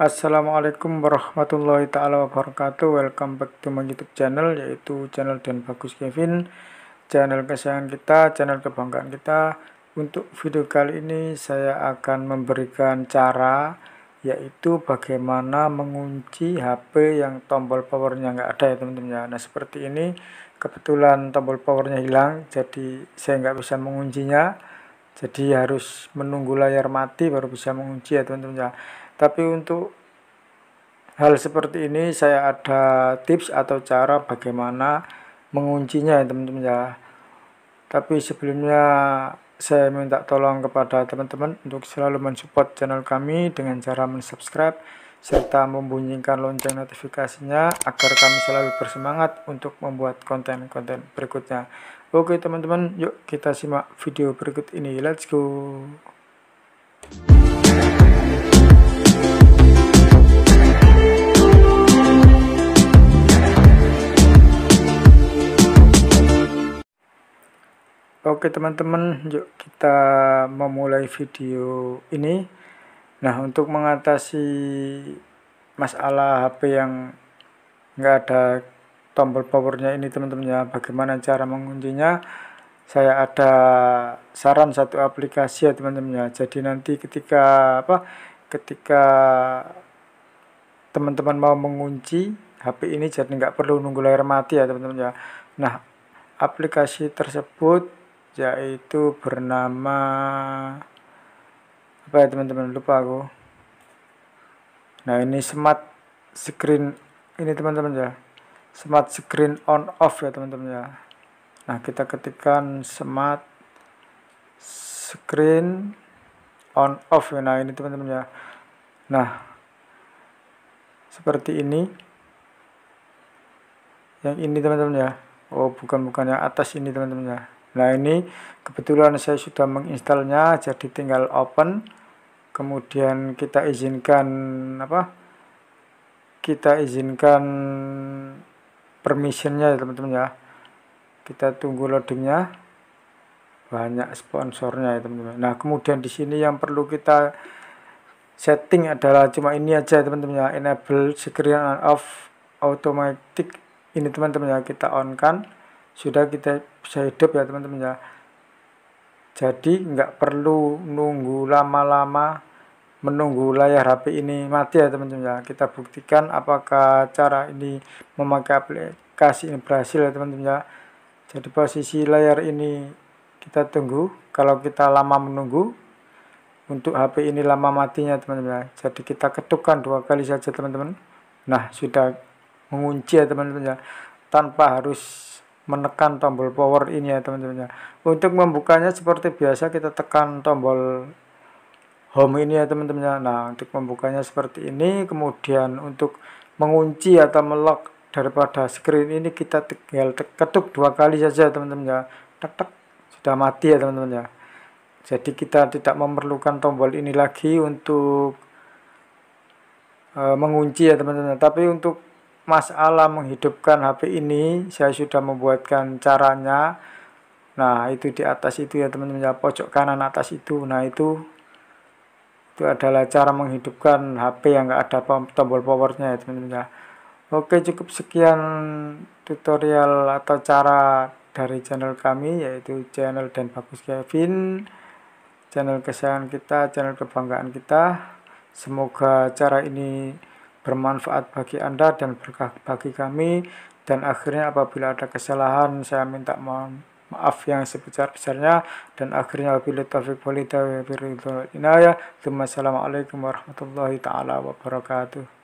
Assalamualaikum warahmatullahi taala wabarakatuh. Welcome back to my YouTube channel yaitu channel Dan Bagus Kevin, channel kesayangan kita, channel kebanggaan kita. Untuk video kali ini saya akan memberikan cara yaitu bagaimana mengunci HP yang tombol powernya nggak ada ya teman-teman ya. Nah seperti ini kebetulan tombol powernya hilang jadi saya nggak bisa menguncinya. Jadi harus menunggu layar mati baru bisa mengunci ya teman-teman ya. -teman tapi untuk hal seperti ini saya ada tips atau cara bagaimana menguncinya ya teman-teman ya. Tapi sebelumnya saya minta tolong kepada teman-teman untuk selalu mensupport channel kami dengan cara mensubscribe serta membunyikan lonceng notifikasinya agar kami selalu bersemangat untuk membuat konten-konten berikutnya. Oke teman-teman, yuk kita simak video berikut ini. Let's go! Oke teman-teman, yuk kita memulai video ini. Nah, untuk mengatasi masalah HP yang nggak ada tombol powernya ini teman-teman ya, bagaimana cara menguncinya? Saya ada saran satu aplikasi ya teman-teman ya. Jadi nanti ketika apa? Ketika teman-teman mau mengunci HP ini jadi nggak perlu nunggu layar mati ya teman-teman ya. Nah, aplikasi tersebut yaitu bernama apa ya teman-teman lupa aku nah ini smart screen ini teman-teman ya smart screen on off ya teman-teman ya nah kita ketikkan smart screen on off ya nah ini teman-teman ya nah seperti ini yang ini teman-teman ya oh bukan bukan yang atas ini teman-teman ya nah ini kebetulan saya sudah menginstalnya jadi tinggal open kemudian kita izinkan apa kita izinkan permissionnya ya teman-teman ya kita tunggu loadingnya banyak sponsornya ya teman-teman nah kemudian di sini yang perlu kita setting adalah cuma ini aja ya, teman-teman ya enable screen on off automatic ini teman-teman ya kita on kan sudah kita bisa hidup ya teman-teman ya jadi nggak perlu nunggu lama-lama menunggu layar HP ini mati ya teman-teman ya kita buktikan apakah cara ini memakai aplikasi ini berhasil ya teman-teman ya jadi posisi layar ini kita tunggu kalau kita lama menunggu untuk HP ini lama matinya teman-teman ya jadi kita ketukkan dua kali saja teman-teman nah sudah mengunci ya teman-teman ya tanpa harus menekan tombol power ini ya teman-teman Untuk membukanya seperti biasa kita tekan tombol home ini ya teman-teman Nah untuk membukanya seperti ini kemudian untuk mengunci atau melock daripada screen ini kita tinggal ketuk dua kali saja teman-teman ya. Tek tek sudah mati ya teman-teman ya. Jadi kita tidak memerlukan tombol ini lagi untuk e, mengunci ya teman-teman. Tapi untuk masalah menghidupkan HP ini saya sudah membuatkan caranya nah itu di atas itu ya teman-teman ya pojok kanan atas itu nah itu itu adalah cara menghidupkan HP yang enggak ada tombol powernya ya teman-teman ya oke cukup sekian tutorial atau cara dari channel kami yaitu channel dan bagus Kevin channel kesayangan kita channel kebanggaan kita semoga cara ini bermanfaat bagi Anda dan berkah bagi kami dan akhirnya apabila ada kesalahan saya minta mohon maaf yang sebesar-besarnya dan akhirnya wabillahi taufik walhidayah wa biridhul inayah. Assalamualaikum warahmatullahi taala wabarakatuh.